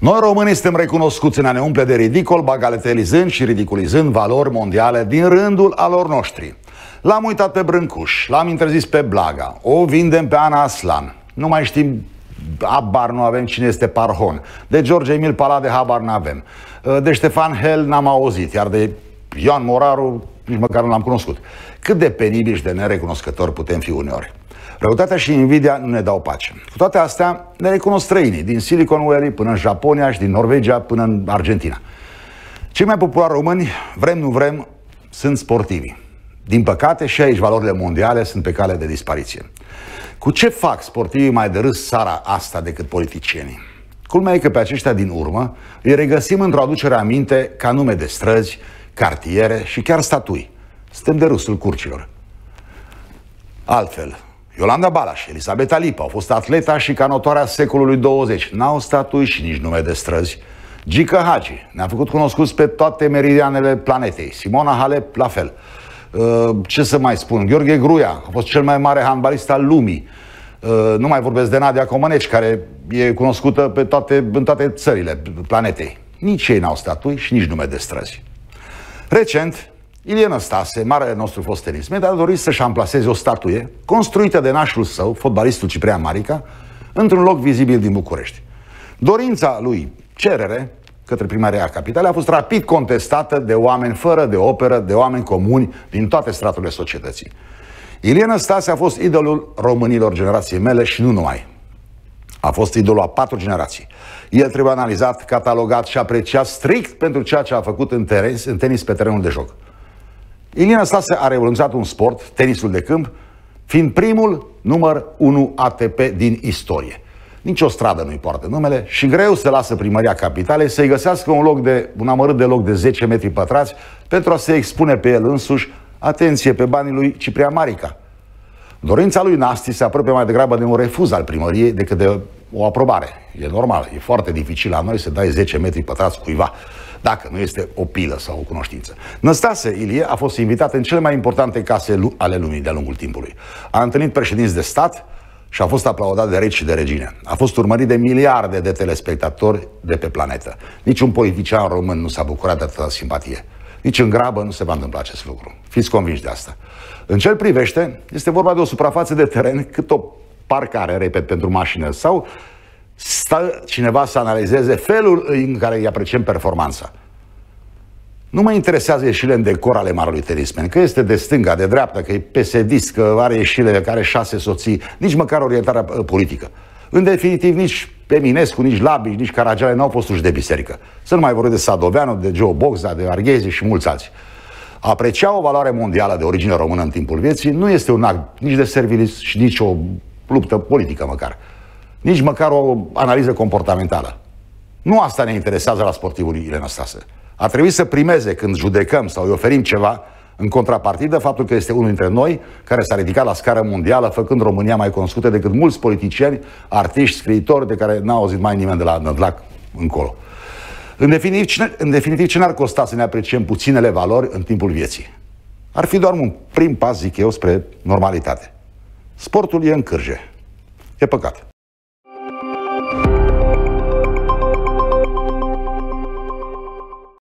Noi românii suntem recunoscuți în a ne umple de ridicol, bagatelizând și ridiculizând valori mondiale din rândul alor noștri. L-am uitat pe Brâncuș, l-am interzis pe Blaga, o vindem pe Ana Aslan. Nu mai știm, abar nu avem cine este Parhon. De George Emil Palade habar nu avem. De Ștefan Hel n-am auzit, iar de Ioan Moraru nici măcar nu l-am cunoscut. Cât de penibil și de nerecunoscători putem fi uneori. Răutatea și invidia nu ne dau pace. Cu toate astea, ne recunosc străinii, din Silicon Valley până în Japonia și din Norvegia până în Argentina. Cei mai populari români, vrem nu vrem, sunt sportivi. Din păcate, și aici valorile mondiale sunt pe cale de dispariție. Cu ce fac sportivii mai de râs țara asta decât politicienii? Culmea e că pe aceștia din urmă îi regăsim într-o aducere aminte ca nume de străzi, cartiere și chiar statui. Suntem de râsul curcilor. Altfel, Iolanda Balaș, Elisabeta Lipa au fost atleta și canotoarea secolului 20. N-au statui și nici nume de străzi. Gică Hagi ne-a făcut cunoscuți pe toate meridianele planetei. Simona Halep, la fel. Ă, ce să mai spun? Gheorghe Gruia a fost cel mai mare handbalist al lumii. Uh, nu mai vorbesc de Nadia Comăneci, care e cunoscută pe toate, în toate țările planetei. Nici ei n-au statui și nici nume de străzi. Recent, Ilie Stase, marele nostru fost tenismet, a dorit să-și amplaseze o statuie construită de nașul său, fotbalistul Ciprian Marica, într-un loc vizibil din București. Dorința lui cerere către primaria capitale a fost rapid contestată de oameni fără de operă, de oameni comuni din toate straturile societății. Iliana Stase a fost idolul românilor generației mele și nu numai. A fost idolul a patru generații. El trebuie analizat, catalogat și apreciat strict pentru ceea ce a făcut în, teren, în tenis pe terenul de joc. Iliana Stase a revoluționat un sport, tenisul de câmp, fiind primul număr 1 ATP din istorie. Nici o stradă nu-i poartă numele și greu se lasă primăria capitalei să-i găsească un, loc de, un amărât de loc de 10 metri pătrați pentru a se expune pe el însuși Atenție pe banii lui Ciprian Marica. Dorința lui Nasti se apropie mai degrabă de un refuz al primăriei decât de o aprobare. E normal, e foarte dificil la noi să dai 10 metri pătrați cuiva, dacă nu este o pilă sau o cunoștință. Năstase Ilie a fost invitat în cele mai importante case ale lumii de-a lungul timpului. A întâlnit președinți de stat și a fost aplaudat de reci și de regine. A fost urmărit de miliarde de telespectatori de pe planetă. Niciun politician român nu s-a bucurat de atâta simpatie. Nici în grabă nu se va întâmpla acest lucru. Fiți convinși de asta. În ce privește, este vorba de o suprafață de teren cât o parcare, repet, pentru mașină sau stă cineva să analizeze felul în care îi apreciem performanța. Nu mă interesează ieșile în decor ale marului tenismen, că este de stânga, de dreapta, că e psd că are ieșile, care are șase soții, nici măcar orientarea uh, politică. În definitiv, nici pe nici Labici, nici Caragiale n-au fost uși de biserică. Să nu mai vorbesc de Sadoveanu, de Joe Boxa, de Arghezi și mulți alții. Aprecia o valoare mondială de origine română în timpul vieții nu este un act nici de servilis și nici o luptă politică măcar. Nici măcar o analiză comportamentală. Nu asta ne interesează la sportivul Ilena Stase. A trebuit să primeze când judecăm sau îi oferim ceva în contrapartidă, faptul că este unul dintre noi care s-a ridicat la scară mondială, făcând România mai cunoscută decât mulți politicieni, artiști, scriitori, de care n-a auzit mai nimeni de la Nădlac încolo. În definitiv, cine, în definitiv, ce n-ar costa să ne apreciem puținele valori în timpul vieții? Ar fi doar un prim pas, zic eu, spre normalitate. Sportul e în cârje. E păcat.